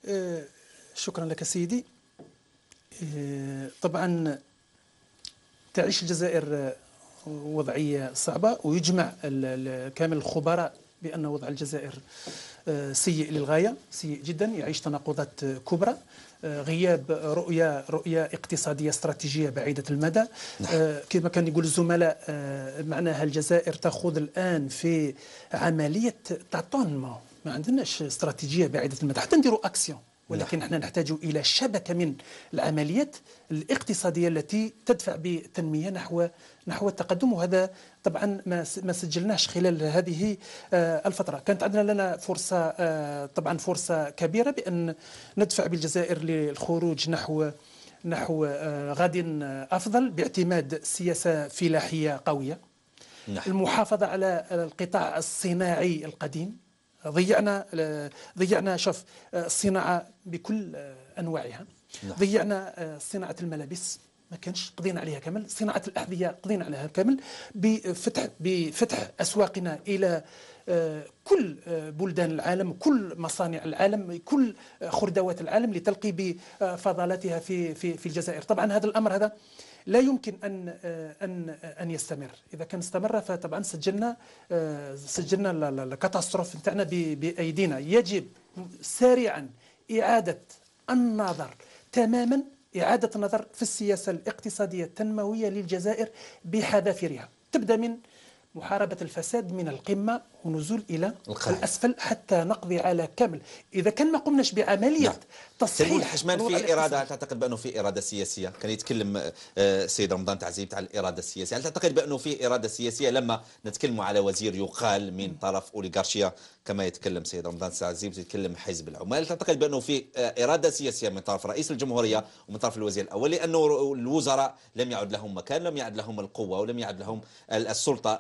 آه، شكرا لك سيدي آه، طبعا تعيش الجزائر وضعية صعبة ويجمع كامل الخبراء بأن وضع الجزائر آه، سيء للغايه سيء جدا يعيش تناقضات آه، كبرى آه، غياب رؤية رؤية اقتصادية استراتيجية بعيدة المدى نعم. كما كان يقول الزملاء معناها الجزائر تأخذ الآن في عملية تعطون ما ما عندناش استراتيجية بعيدة المدى حتى نديروا أكسيون ولكن نحن نعم. نحتاج إلى شبكة من العمليات الاقتصادية التي تدفع بالتنمية نحو نحو التقدم وهذا طبعا ما سجلناش خلال هذه آه، الفترة كانت عندنا لنا فرصة آه، طبعا فرصة كبيرة بأن ندفع بالجزائر للخروج نحو نحو آه، غد أفضل باعتماد سياسة فلاحية قوية نعم. المحافظة على القطاع الصناعي القديم ضيعنا ضيعنا شوف آه، الصناعه بكل آه، انواعها نعم. ضيعنا آه، صناعه الملابس ما كانش قضينا عليها كامل صناعه الاحذيه قضينا عليها كامل بفتح بفتح اسواقنا الى كل بلدان العالم كل مصانع العالم كل خردوات العالم لتلقي بفضلاتها في في في الجزائر طبعا هذا الامر هذا لا يمكن أن أن أن يستمر إذا كان استمر فطبعا سجلنا سجلنا الكاتاستروف نتاعنا بأيدينا يجب سريعا إعادة النظر تماما إعادة النظر في السياسة الاقتصادية التنموية للجزائر بحذافيرها تبدأ من محاربة الفساد من القمة ونزول إلى القلب. الأسفل حتى نقضي على كامل إذا كان ما قمناش بعملية نعم. تصحيح تنمو الحجمان في إرادة هل تعتقد بأنه في إرادة سياسية كان يتكلم السيد آه، رمضان تعزيب على الإرادة السياسية هل تعتقد بأنه في إرادة سياسية لما نتكلم على وزير يقال من طرف أوليغارشية كما يتكلم سيد رمضان تعزيب يتكلم حزب العمال هل تعتقد بأنه في آه، إرادة سياسية من طرف رئيس الجمهورية ومن طرف الوزير الأول لأنه الوزراء لم يعد لهم مكان لم يعد لهم القوة ولم يعد لهم السلطة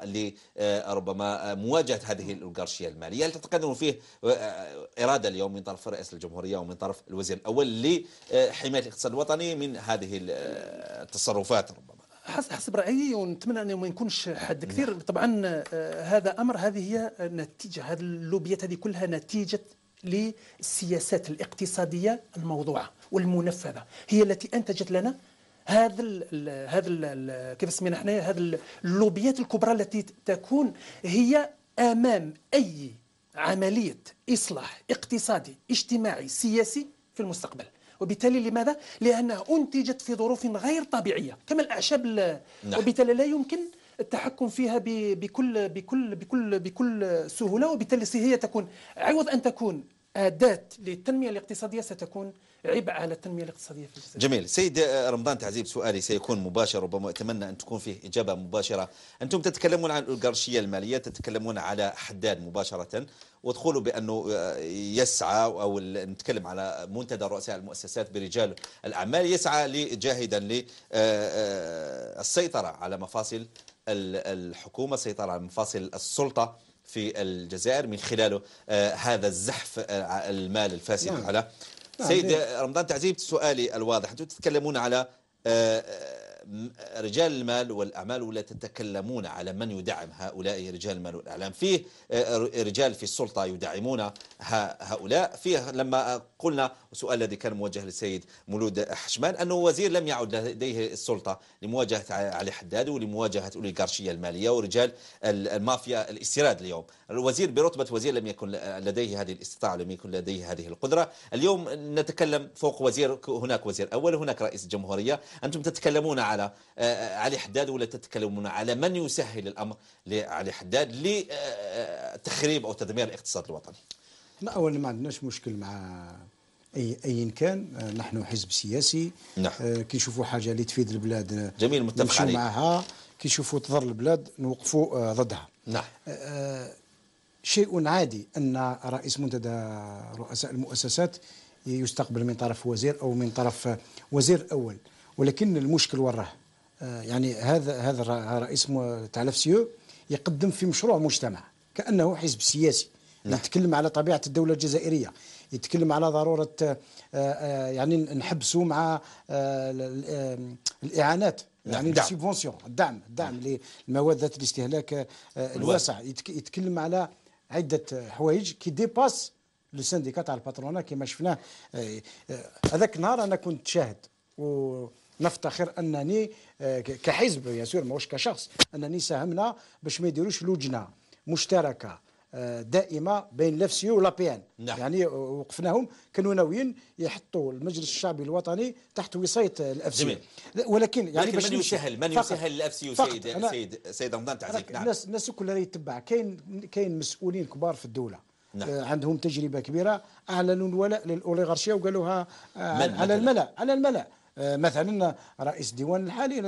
لربما آه، مواجهة هذه الأوليغارشية المالية التي تقدم فيه آه، آه، إرادة اليوم من طرف رئيس الجمهورية ومن طرف الوزير الأول لحماية آه، الاقتصاد الوطني من هذه التصرفات ربما حسب رايي ونتمنى انه ما يكونش حد نعم. كثير طبعا هذا امر هذه هي نتيجه هذه اللوبيات هذه كلها نتيجه للسياسات الاقتصاديه الموضوعه والمنفذه هي التي انتجت لنا هذا الـ هذا الـ كيف سمينا حنايا هذه اللوبيات الكبرى التي تكون هي امام اي عمليه اصلاح اقتصادي اجتماعي سياسي في المستقبل وبالتالي لماذا؟ لأنها أنتجت في ظروف غير طبيعية كما الأعشاب نعم. وبالتالي لا يمكن التحكم فيها بكل بكل بكل بكل سهوله وبالتالي هي تكون عوض ان تكون اداه للتنميه الاقتصاديه ستكون عبء على التنميه الاقتصاديه في الجزائر. جميل، سيد رمضان تعزيب سؤالي سيكون مباشر ربما اتمنى ان تكون فيه اجابه مباشره، انتم تتكلمون عن الاولغارشيه الماليه، تتكلمون على حداد مباشره وتقولوا بانه يسعى او نتكلم على منتدى رؤساء المؤسسات برجال الاعمال يسعى جاهدا للسيطره آه، آه، على مفاصل الحكومه، السيطره على مفاصل السلطه في الجزائر من خلاله آه، هذا الزحف آه، المال الفاسد نعم. على نعم. سيد رمضان تعزيب سؤالي الواضح أنتم تتكلمون على آه، رجال المال والأعمال ولا تتكلمون على من يدعم هؤلاء رجال المال والأعلام فيه آه، رجال في السلطة يدعمون هؤلاء فيه لما قلنا السؤال الذي كان موجه للسيد مولود حشمان أنه وزير لم يعد لديه السلطة لمواجهة علي حداد ولمواجهة الأوليغارشية المالية ورجال المافيا الاستيراد اليوم الوزير برتبة وزير لم يكن لديه هذه الاستطاعة لم يكن لديه هذه القدرة اليوم نتكلم فوق وزير هناك وزير أول هناك رئيس الجمهورية أنتم تتكلمون على على آه، آه، علي حداد ولا تتكلمون على من يسهل الأمر لعلي حداد لتخريب آه، أو تدمير الاقتصاد الوطني احنا اولا ما عندناش مشكل مع اي ايا كان نحن حزب سياسي نعم. كي نشوفوا حاجه اللي تفيد البلاد جميل متفق عليه معها كي نشوفوا تضر البلاد نوقفوا ضدها نعم آه شيء عادي ان رئيس منتدى رؤساء المؤسسات يستقبل من طرف وزير او من طرف وزير اول ولكن المشكل وراه آه، يعني هذا هذا الرئيس تاع لافسيو يقدم في مشروع مجتمع كانه حزب سياسي لا. نعم. يتكلم على طبيعه الدوله الجزائريه يتكلم على ضروره آه، آه، يعني نحبسوا مع الاعانات نعم، يعني السبفونسيون الدعم الدعم للمواد نعم. ذات الاستهلاك الواسع يتكلم على عده حوايج كي ديباس لو سانديكا تاع الباترونا كما شفناه هذاك النهار انا كنت شاهد و نفتخر انني آه، كحزب بيان سور ماهوش كشخص انني ساهمنا باش ما يديروش لجنه مشتركه آه، دائمه بين لافسيو ولا بي ان نعم. يعني آه، وقفناهم كانوا ناويين يحطوا المجلس الشعبي الوطني تحت وصايه الافسيو جميل. ولكن يعني لكن باش من يسهل من يسهل الافسيو سيد سيد سيد رمضان تعزيك نعم الناس الناس الكل اللي يتبع كاين كاين مسؤولين كبار في الدوله نعم. عندهم تجربه كبيره اعلنوا الولاء للاوليغارشيه وقالوها على الملا على الملا آه، مثلا رئيس الديوان الحالي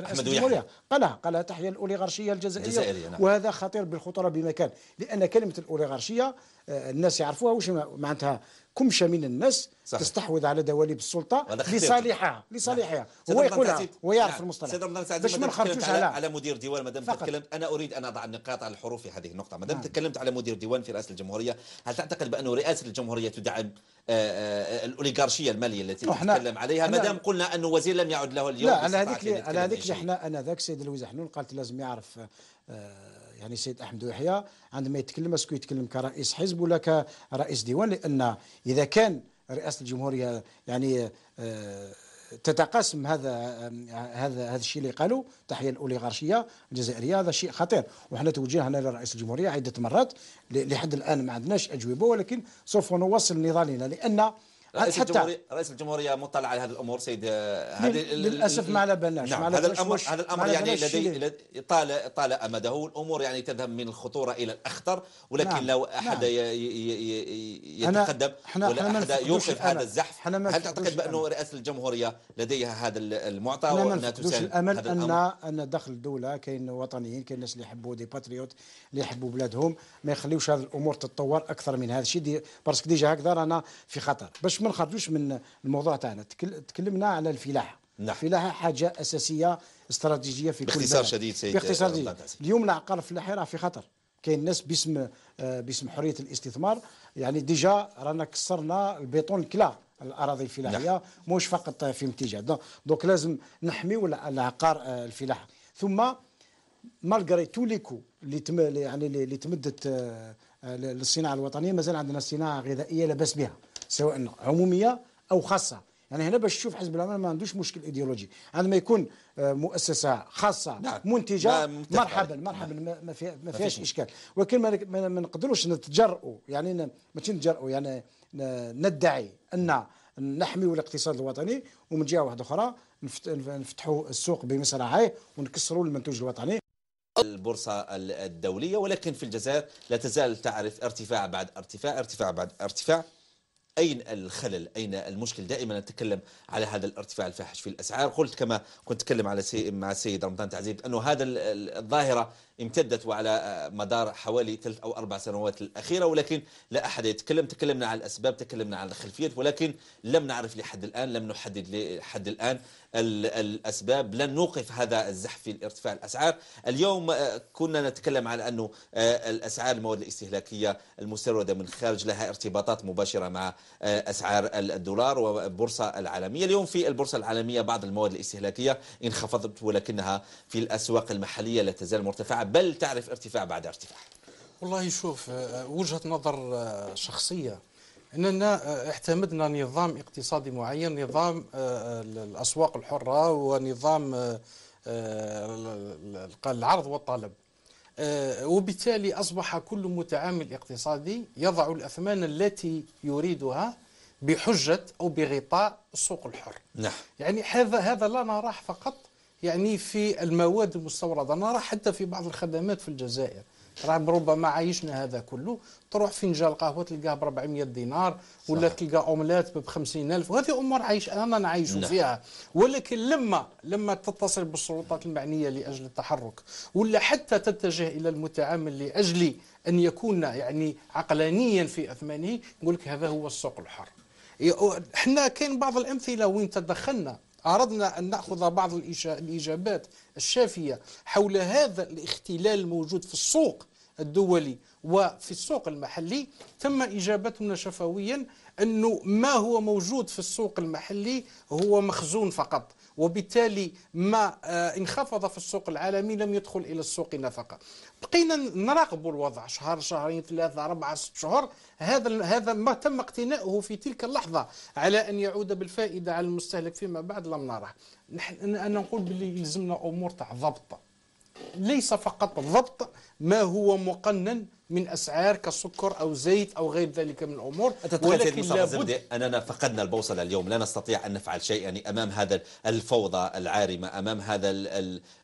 لرئيس الجمهوريه قالها قالها تحيا الاوليغارشيه الجزائريه, الجزائرية نعم. وهذا خطير بالخطوره بمكان لان كلمه الاوليغارشيه آه، الناس يعرفوها وش معناتها كمشه من الناس صحيح. تستحوذ على دواليب السلطه لصالحها لصالحها نعم. هو يقولها ويعرف نعم. المصطلح باش ما نخرجوش على على مدير ديوان مادام تكلمت انا اريد ان اضع النقاط على الحروف في هذه النقطه مادام نعم. تكلمت على مدير ديوان في رئاسه الجمهوريه هل تعتقد بان رئاسه الجمهوريه تدعم آه، آه، الاوليغارشيه الماليه التي نتكلم عليها مادام قلنا انه وزير لم يعد له اليوم لا على هذيك على هذيك احنا انا ذاك السيد الوزير حنون قالت لازم يعرف آه، يعني السيد احمد يحيى عندما يتكلم اسكو يتكلم كرئيس حزب ولا كرئيس ديوان لان اذا كان رئاسه الجمهوريه يعني آه، تتقاسم هذا آه، هذا هذا الشيء اللي قالوا تحية الاوليغارشيه الجزائريه هذا شيء خطير وحنا توجهنا لرئيس الجمهوريه عده مرات لحد الان ما عندناش اجوبه ولكن سوف نواصل نضالنا لان رئيس حتى الجمهورية رئيس الجمهورية مطلع على هذه الأمور سيد هذه للأسف ما على بالناش نعم هذا الأمر هذا الأمر يعني لدي طال طال أمده الأمور يعني تذهب من الخطورة إلى الأخطر ولكن نعم. لو أحد نعم. يتقدم حنا ولا حنا أحد يوقف هذا الزحف هل تعتقد بانه رئاسة الجمهورية لديها هذا المعطى وأنها تساهم الأمل أن أن داخل الدولة كاين وطنيين كاين الناس اللي يحبوا دي باتريوت اللي يحبوا بلادهم ما يخليوش هذه الأمور تتطور أكثر من هذا الشيء باسكو ديجا هكذا رانا في خطر باش باش ما نخرجوش من الموضوع تاعنا تكلمنا على الفلاحه نعم. الفلاحه حاجه اساسيه استراتيجيه في كل باختصار شديد سيد باختصار شديد اليوم العقار الفلاحي راه في خطر كاين ناس باسم آه، باسم حريه الاستثمار يعني ديجا رانا كسرنا البيطون الكلا الاراضي الفلاحيه نعم. مش فقط في متجه دونك لازم نحميو العقار آه، الفلاحي ثم مالغري تو لي كو اللي تم يعني اللي تمدت آه، للصناعه الوطنيه مازال عندنا صناعه غذائيه لا باس بها سواء عموميه او خاصه يعني هنا باش تشوف حزب العمل ما عندوش مشكل ايديولوجي عندما يكون آه، مؤسسه خاصه نعم. منتجه نعم. مرحبا مرحبا نعم. ما, في ما فيهاش نعم. اشكال ولكن ما نقدروش نتجرؤوا يعني ماشي نتجرؤوا يعني ندعي ان نحميوا الاقتصاد الوطني ومن جهه واحده اخرى نفتحوا السوق بمصراعيه ونكسروا المنتوج الوطني البورصة الدولية ولكن في الجزائر لا تزال تعرف ارتفاع بعد ارتفاع ارتفاع بعد ارتفاع أين الخلل أين المشكل دائما نتكلم على هذا الارتفاع الفاحش في الأسعار قلت كما كنت أتكلم على سي... مع السيد رمضان تعزيب أنه هذا الظاهرة امتدت وعلى آه، مدار حوالي ثلاث أو أربع سنوات الأخيرة ولكن لا أحد يتكلم تكلمنا على الأسباب تكلمنا على الخلفيات ولكن لم نعرف لحد الآن لم نحدد لحد الآن الأسباب لن نوقف هذا الزحف في ارتفاع الأسعار اليوم آه، كنا نتكلم على أنه آه، الأسعار المواد الاستهلاكية المستوردة من الخارج لها ارتباطات مباشرة مع آه، أسعار الدولار والبورصة العالمية اليوم في البورصة العالمية بعض المواد الاستهلاكية انخفضت ولكنها في الأسواق المحلية لا تزال مرتفعة بل تعرف ارتفاع بعد ارتفاع والله شوف وجهة نظر شخصية اننا آه، اعتمدنا نظام اقتصادي معين نظام آه، الاسواق الحره ونظام آه، العرض والطلب وبالتالي اصبح كل متعامل اقتصادي يضع الاثمان التي يريدها بحجه او بغطاء السوق الحر نعم. يعني هذا هذا لا نراه فقط يعني في المواد المستورده نراه حتى في بعض الخدمات في الجزائر ربما عايشنا هذا كله تروح فنجان القهوه تلقاه ب 400 دينار ولا صحيح. تلقى اوملات ب 50000 وهذه امور عايش انا نعيش نعم. فيها ولكن لما لما تتصل بالسلطات المعنيه لاجل التحرك ولا حتى تتجه الى المتعامل لاجل ان يكون يعني عقلانيا في اثمانه يقول لك هذا هو السوق الحر إيه، حنا كاين بعض الامثله وين تدخلنا أردنا أن نأخذ بعض الإجابات الشافية حول هذا الاختلال الموجود في السوق الدولي وفي السوق المحلي ثم إجابتنا شفويا أنه ما هو موجود في السوق المحلي هو مخزون فقط وبالتالي ما آه، انخفض في السوق العالمي لم يدخل إلى السوق نفقة بقينا نراقبوا الوضع شهر شهرين ثلاثة أربعة ست شهور هذا هذا ما تم اقتناؤه في تلك اللحظة على أن يعود بالفائدة على المستهلك فيما بعد لم نراه نحن أنا نقول باللي يلزمنا أمور تاع ضبط ليس فقط ضبط ما هو مقنن من اسعار كالسكر او زيت او غير ذلك من الامور ولكن لابد اننا فقدنا البوصله اليوم لا نستطيع ان نفعل شيء يعني امام هذا الفوضى العارمه امام هذا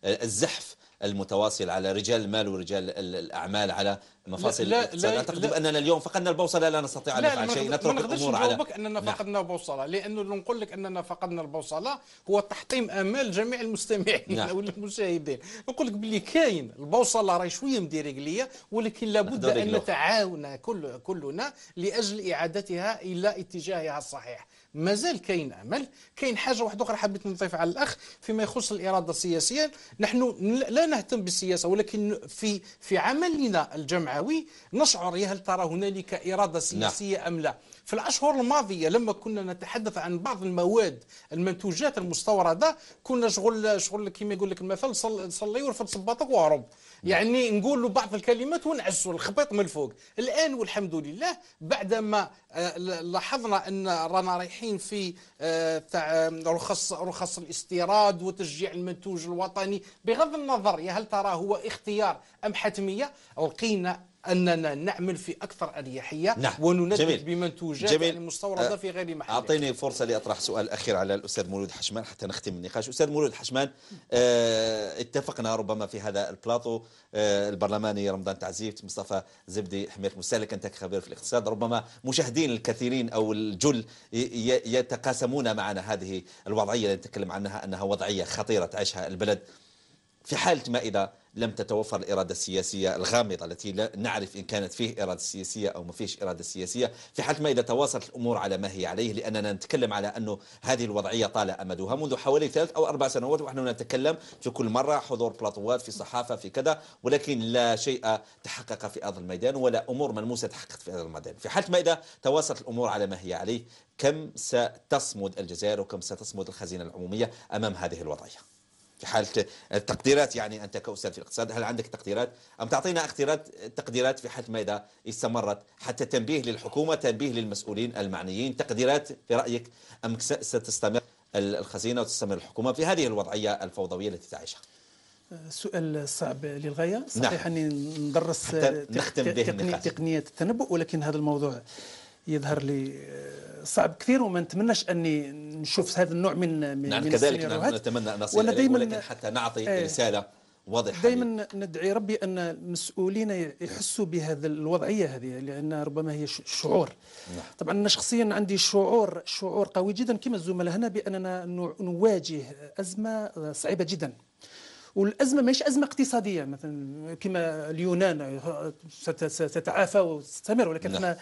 الزحف المتواصل على رجال المال ورجال الأعمال على مفاصل لا لا, لا أعتقد لا بأننا اليوم فقدنا البوصلة لا نستطيع أن نفعل شيء نترك الأمور على أننا نعم. فقدنا البوصلة لأنه اللي نقول لك أننا فقدنا البوصلة هو تحطيم آمال جميع المستمعين نعم. أو المشاهدين نقول لك باللي كاين البوصلة راهي شوية مديرية ولكن لابد أن نتعاون كل كلنا لأجل إعادتها إلى اتجاهها الصحيح مازال كاين امل كاين حاجه واحده اخرى حبيت نضيف على الاخ فيما يخص الاراده السياسيه نحن لا نهتم بالسياسه ولكن في في عملنا الجمعوي نشعر هل ترى هنالك اراده نعم. سياسيه ام لا في الأشهر الماضية لما كنا نتحدث عن بعض المواد المنتوجات المستوردة كنا شغل شغل كما يقول لك المثل صلي وارفد صباطك وهرب نعم. يعني نقول له بعض الكلمات ونعسوا الخبيط من الفوق الآن والحمد لله بعدما آه، لاحظنا أن رانا رايحين في آه، تاع رخص رخص الاستيراد وتشجيع المنتوج الوطني بغض النظر يا هل ترى هو اختيار أم حتمية لقينا اننا نعمل في اكثر اريحيه نعم. وننتج جميل. بمنتوجات جميل. يعني مستورده آه، في غير محلها اعطيني فرصه لاطرح سؤال اخير على الاستاذ مولود حشمان حتى نختم النقاش استاذ مولود حشمان أه اتفقنا ربما في هذا البلاطو أه البرلماني رمضان تعزيف مصطفى زبدي حميد مسالك انت كخبير في الاقتصاد ربما مشاهدين الكثيرين او الجل يتقاسمون معنا هذه الوضعيه اللي نتكلم عنها انها وضعيه خطيره تعيشها البلد في حالة ما إذا لم تتوفر الإرادة السياسية الغامضة التي لا نعرف إن كانت فيه إرادة سياسية أو ما فيش إرادة سياسية في حالة ما إذا تواصلت الأمور على ما هي عليه لأننا نتكلم على أنه هذه الوضعية طال أمدها منذ حوالي ثلاث أو أربع سنوات ونحن نتكلم في كل مرة حضور بلاطوات في صحافة في كذا ولكن لا شيء تحقق في هذا الميدان ولا أمور ملموسة تحققت في هذا الميدان في حالة ما إذا تواصلت الأمور على ما هي عليه كم ستصمد الجزائر وكم ستصمد الخزينة العمومية أمام هذه الوضعية حالة التقديرات يعني أنت كأستاذ في الاقتصاد هل عندك تقديرات أم تعطينا اقتراض تقديرات في حالة ما إذا استمرت حتى تنبيه للحكومة تنبيه للمسؤولين المعنيين تقديرات في رأيك أم ستستمر الخزينة وتستمر الحكومة في هذه الوضعية الفوضوية التي تعيشها سؤال صعب للغاية صحيح نعم. أني ندرس تقنية, تقنية التنبؤ ولكن هذا الموضوع يظهر لي آه، صعب كثير وما نتمناش اني نشوف هذا النوع من من نعم كذلك نعم نتمنى ان نصل يعني، ولكن حتى نعطي ايه رساله واضحه دائما ندعي ربي ان المسؤولين يحسوا بهذا الوضعيه هذه لان ربما هي شعور نعم. طبعا انا شخصيا عندي شعور شعور قوي جدا كما الزملاء هنا باننا نواجه ازمه صعبه جدا والازمه مش ازمه اقتصاديه مثلا كما اليونان ستتعافى وتستمر ولكن احنا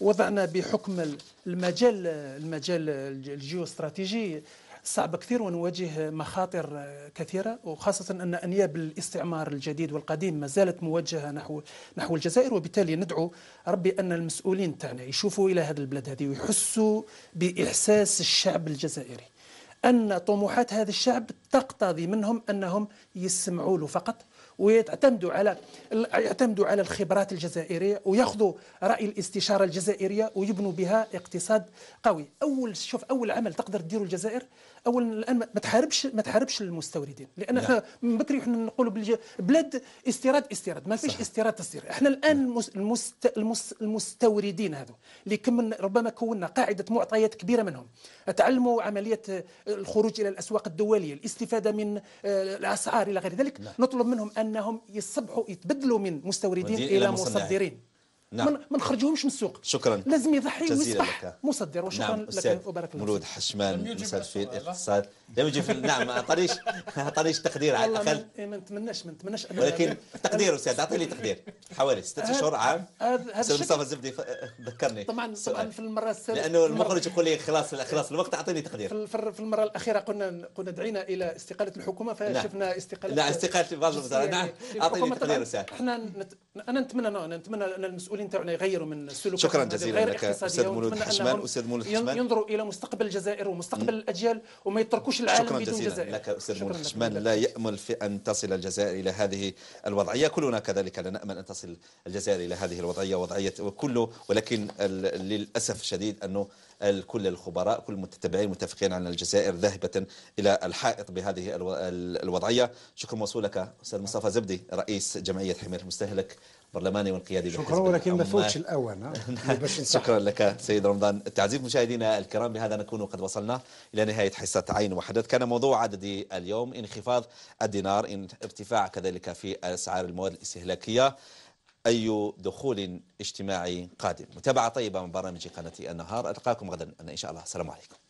وضعنا بحكم المجال المجال الجيوستراتيجي صعب كثير ونواجه مخاطر كثيرة وخاصة أن أنياب الاستعمار الجديد والقديم ما زالت موجهة نحو نحو الجزائر وبالتالي ندعو ربي أن المسؤولين تاعنا يشوفوا إلى هذه البلاد هذه ويحسوا بإحساس الشعب الجزائري أن طموحات هذا الشعب تقتضي منهم أنهم يسمعوا له فقط ويعتمدوا على يعتمدوا على الخبرات الجزائريه وياخذوا راي الاستشاره الجزائريه ويبنوا بها اقتصاد قوي اول شوف اول عمل تقدر تديره الجزائر اولا الان ما تحاربش ما تحاربش المستوردين لان احنا من بكري احنا نقولوا بلاد استيراد استيراد ما فيش استيراد استيراد احنا الان المست المست المستوردين هذو اللي كم ربما كونا قاعده معطيات كبيره منهم تعلموا عمليه آه، الخروج الى الاسواق الدوليه الاستفاده من آه، الاسعار الى غير ذلك نعم. نطلب منهم انهم يصبحوا يتبدلوا من مستوردين الى مصدرين نعم ما نخرجوهمش من السوق شكرا لازم يضحي ويصبح مصدر وشكرا نعم لك وبارك الله مولود حشمان مسافر في الاقتصاد لم يجي في نعم اعطانيش اعطانيش تقدير على الاقل إيه، ما نتمناش ما نتمناش ولكن تقدير استاذ اعطيني تقدير حوالي ستة اشهر عام استاذ مصطفى الزبدي ذكرني طبعا طبعا في المره السابقه لانه المخرج يقول لي خلاص خلاص الوقت اعطيني تقدير في المره الاخيره قلنا قلنا دعينا الى استقاله الحكومه نعم. فشفنا استقاله لا استقاله بعض الوزراء نعم اعطيني تقدير استاذ احنا انا نتمنى انا نعم، نتمنى ان المسؤولين تاعنا يغيروا من السلوك شكرا نعم، جزيلا لك استاذ مولود حشمان استاذ مولود حشمان ينظروا الى مستقبل الجزائر ومستقبل الاجيال وما يتركوش يعيش العالم شكرا جزيلا جزائر لك أستاذ من لا يأمل في أن تصل الجزائر إلى هذه الوضعية كلنا كذلك لا نأمل أن تصل الجزائر إلى هذه الوضعية وضعية وكله ولكن للأسف الشديد أنه كل الخبراء كل المتتبعين متفقين على الجزائر ذاهبة إلى الحائط بهذه الوضعية شكرا موصول لك أستاذ مصطفى زبدي رئيس جمعية حماية المستهلك برلماني والقيادي شكرا ولكن ما فوتش الأوان شكرا لك سيد رمضان تعزيز مشاهدينا الكرام بهذا نكون قد وصلنا إلى نهاية حصة عين وحدث كان موضوع عددي اليوم انخفاض الدينار إن ارتفاع كذلك في أسعار المواد الاستهلاكية أي دخول اجتماعي قادم متابعة طيبة من برامج قناة النهار ألقاكم غدا إن شاء الله السلام عليكم